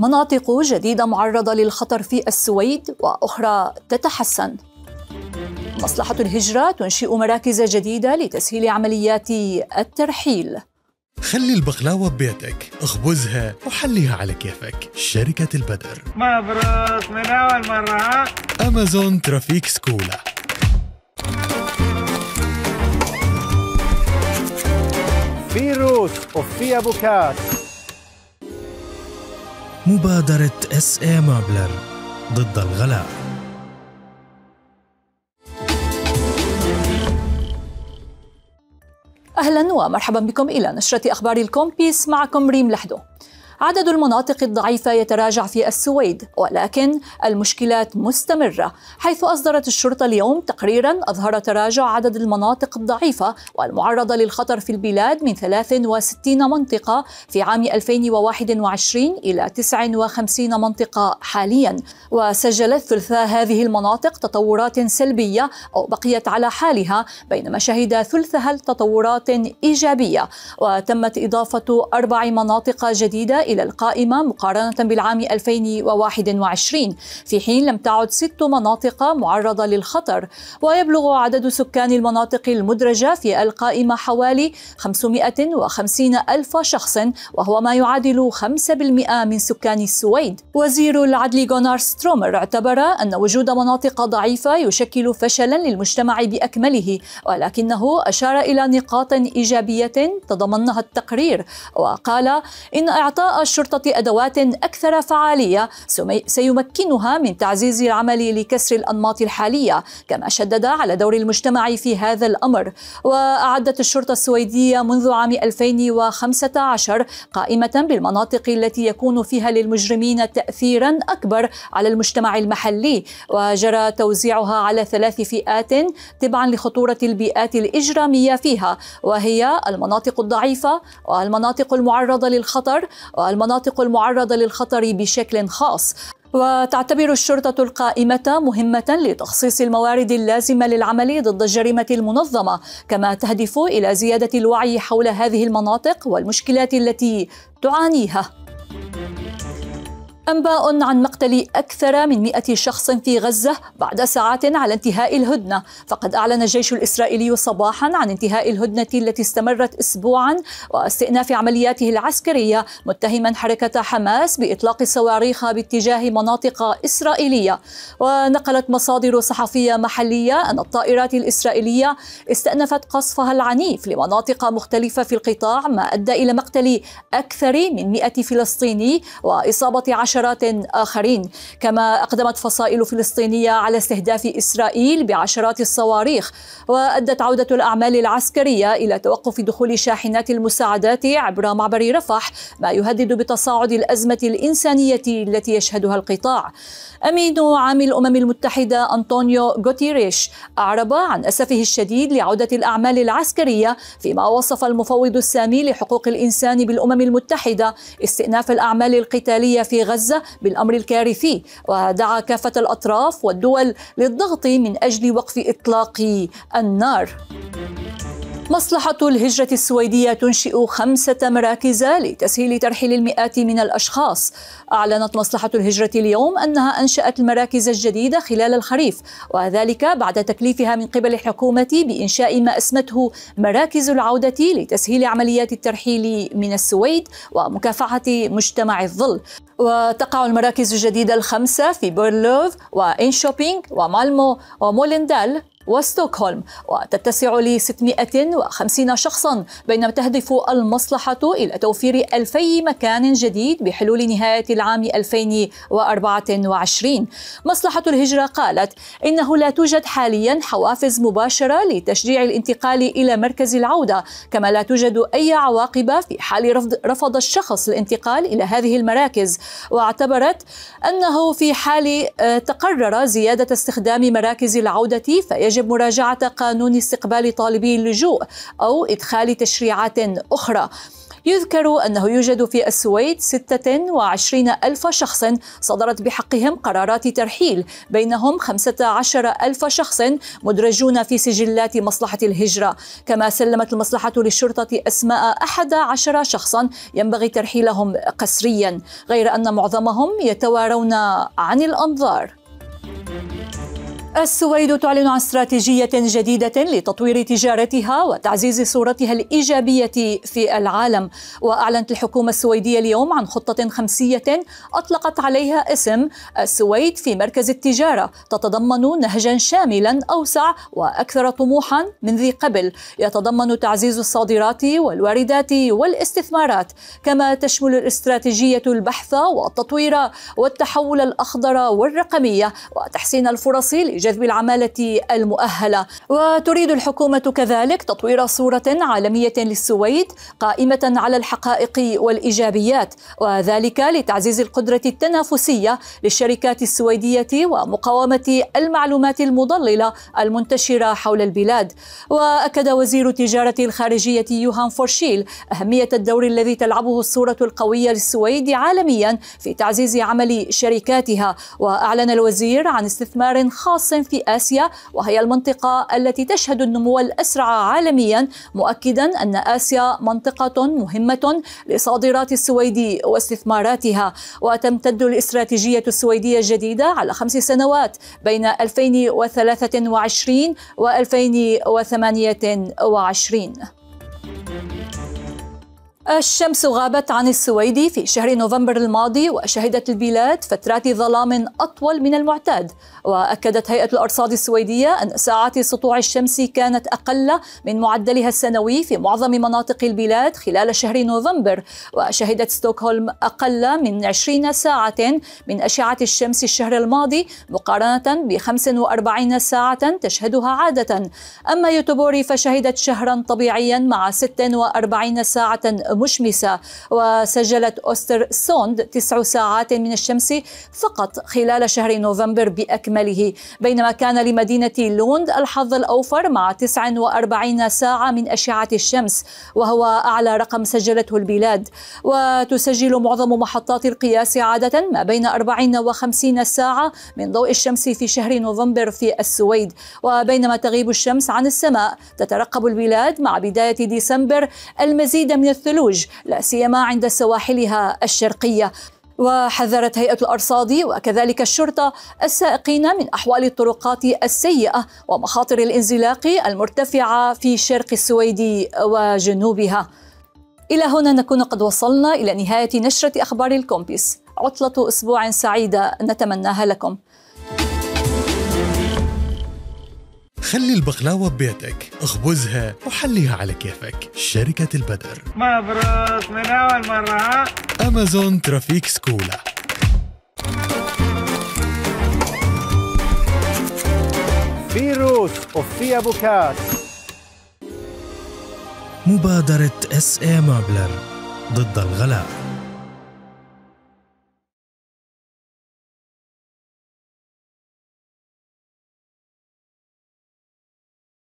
مناطق جديدة معرضة للخطر في السويد وأخرى تتحسن مصلحة الهجرة تنشئ مراكز جديدة لتسهيل عمليات الترحيل خلي البقلاوة ببيتك اخبزها وحليها على كيفك شركة البدر مبروك من أول مرة أمازون ترافيك سكولا في روس وفي أبوكات مبادرة اس اي مابلر ضد الغلاء أهلا ومرحبا بكم إلى نشرة أخبار الكومبيس معكم ريم لحدو عدد المناطق الضعيفة يتراجع في السويد ولكن المشكلات مستمرة حيث أصدرت الشرطة اليوم تقريرا أظهر تراجع عدد المناطق الضعيفة والمعرضة للخطر في البلاد من 63 منطقة في عام 2021 إلى 59 منطقة حاليا وسجلت ثلثا هذه المناطق تطورات سلبية أو بقيت على حالها بينما شهد ثلثها تطورات إيجابية وتمت إضافة أربع مناطق جديدة إلى القائمة مقارنة بالعام 2021 في حين لم تعد ست مناطق معرضة للخطر ويبلغ عدد سكان المناطق المدرجة في القائمة حوالي 550 ألف شخص وهو ما يعادل 5% من سكان السويد وزير العدل غونار سترومر اعتبر أن وجود مناطق ضعيفة يشكل فشلا للمجتمع بأكمله ولكنه أشار إلى نقاط إيجابية تضمنها التقرير وقال إن إعطاء الشرطة أدوات أكثر فعالية سيمكنها من تعزيز العمل لكسر الأنماط الحالية كما شدد على دور المجتمع في هذا الأمر وأعدت الشرطة السويدية منذ عام 2015 قائمة بالمناطق التي يكون فيها للمجرمين تأثيرا أكبر على المجتمع المحلي وجرى توزيعها على ثلاث فئات تبعا لخطورة البيئات الإجرامية فيها وهي المناطق الضعيفة والمناطق المعرضة للخطر والمناطق المعرضة للخطر بشكل خاص وتعتبر الشرطة القائمة مهمة لتخصيص الموارد اللازمة للعمل ضد الجريمة المنظمة، كما تهدف إلى زيادة الوعي حول هذه المناطق والمشكلات التي تعانيها. أنباء عن مقتل أكثر من 100 شخص في غزة بعد ساعات على انتهاء الهدنة فقد أعلن الجيش الإسرائيلي صباحا عن انتهاء الهدنة التي استمرت أسبوعا واستئناف عملياته العسكرية متهما حركة حماس بإطلاق صواريخ باتجاه مناطق إسرائيلية ونقلت مصادر صحفية محلية أن الطائرات الإسرائيلية استأنفت قصفها العنيف لمناطق مختلفة في القطاع ما أدى إلى مقتل أكثر من 100 فلسطيني وإصابة عشر عشرات آخرين كما أقدمت فصائل فلسطينية على استهداف إسرائيل بعشرات الصواريخ وأدت عودة الأعمال العسكرية إلى توقف دخول شاحنات المساعدات عبر معبر رفح ما يهدد بتصاعد الأزمة الإنسانية التي يشهدها القطاع أمين عام الأمم المتحدة أنطونيو غوتيريش أعرب عن أسفه الشديد لعودة الأعمال العسكرية فيما وصف المفوض السامي لحقوق الإنسان بالأمم المتحدة استئناف الأعمال القتالية في غزة غزة بالأمر الكارثي ودعا كافة الأطراف والدول للضغط من أجل وقف إطلاق النار مصلحة الهجرة السويدية تنشئ خمسة مراكز لتسهيل ترحيل المئات من الأشخاص أعلنت مصلحة الهجرة اليوم أنها أنشأت المراكز الجديدة خلال الخريف وذلك بعد تكليفها من قبل الحكومة بإنشاء ما اسمته مراكز العودة لتسهيل عمليات الترحيل من السويد ومكافحة مجتمع الظل وتقع المراكز الجديدة الخمسة في بورلوف وإنشوبينغ ومالمو ومولندال وستوكهولم وتتسع ل 650 شخصا بينما تهدف المصلحة إلى توفير 2000 مكان جديد بحلول نهاية العام 2024 مصلحة الهجرة قالت إنه لا توجد حاليا حوافز مباشرة لتشجيع الانتقال إلى مركز العودة كما لا توجد أي عواقب في حال رفض, رفض الشخص الانتقال إلى هذه المراكز واعتبرت أنه في حال آه، تقرر زيادة استخدام مراكز العودة فيجب يجب مراجعة قانون استقبال طالبي اللجوء أو إدخال تشريعات أخرى يذكر أنه يوجد في السويد 26 ألف شخص صدرت بحقهم قرارات ترحيل بينهم 15 ألف شخص مدرجون في سجلات مصلحة الهجرة كما سلمت المصلحة للشرطة أسماء 11 شخصا ينبغي ترحيلهم قسريا غير أن معظمهم يتوارون عن الأنظار السويد تعلن عن استراتيجية جديدة لتطوير تجارتها وتعزيز صورتها الإيجابية في العالم وأعلنت الحكومة السويدية اليوم عن خطة خمسية أطلقت عليها اسم السويد في مركز التجارة تتضمن نهجا شاملا أوسع وأكثر طموحا من ذي قبل يتضمن تعزيز الصادرات والواردات والاستثمارات كما تشمل الاستراتيجية البحث والتطوير والتحول الأخضر والرقمية وتحسين الفرص لجذب العمالة المؤهلة وتريد الحكومة كذلك تطوير صورة عالمية للسويد قائمة على الحقائق والإيجابيات وذلك لتعزيز القدرة التنافسية للشركات السويدية ومقاومة المعلومات المضللة المنتشرة حول البلاد وأكد وزير التجارة الخارجية يوهان فورشيل أهمية الدور الذي تلعبه الصورة القوية للسويد عالميا في تعزيز عمل شركاتها وأعلن الوزير عن استثمار خاص شخص في آسيا وهي المنطقة التي تشهد النمو الأسرع عالميا مؤكدا أن آسيا منطقة مهمة لصادرات السويد واستثماراتها وتمتد الاستراتيجية السويدية الجديدة على خمس سنوات بين 2023 و 2028 الشمس غابت عن السويدي في شهر نوفمبر الماضي وشهدت البلاد فترات ظلام أطول من المعتاد وأكدت هيئة الأرصاد السويدية أن ساعات سطوع الشمس كانت أقل من معدلها السنوي في معظم مناطق البلاد خلال شهر نوفمبر وشهدت ستوكهولم أقل من 20 ساعة من أشعة الشمس الشهر الماضي مقارنة ب 45 ساعة تشهدها عادة أما يوتوبوري فشهدت شهرا طبيعيا مع 46 ساعة مشمسة وسجلت أوستر سوند تسع ساعات من الشمس فقط خلال شهر نوفمبر بأكمله بينما كان لمدينة لوند الحظ الأوفر مع 49 ساعة من أشعة الشمس وهو أعلى رقم سجلته البلاد وتسجل معظم محطات القياس عادة ما بين 40 و 50 ساعة من ضوء الشمس في شهر نوفمبر في السويد وبينما تغيب الشمس عن السماء تترقب البلاد مع بداية ديسمبر المزيد من الثلوج الثلوج لا سيما عند سواحلها الشرقيه وحذرت هيئة الأرصاد وكذلك الشرطة السائقين من أحوال الطرقات السيئة ومخاطر الانزلاق المرتفعة في شرق السويد وجنوبها إلى هنا نكون قد وصلنا إلى نهاية نشرة أخبار الكومبيس عطلة أسبوع سعيدة نتمناها لكم خلي البقلاوة ببيتك اخبزها وحليها على كيفك شركة البدر مبروك من أول مرة ها؟ أمازون ترافيك سكولا فيروس وفي أبوكات مبادرة اس اي مابلر ضد الغلاء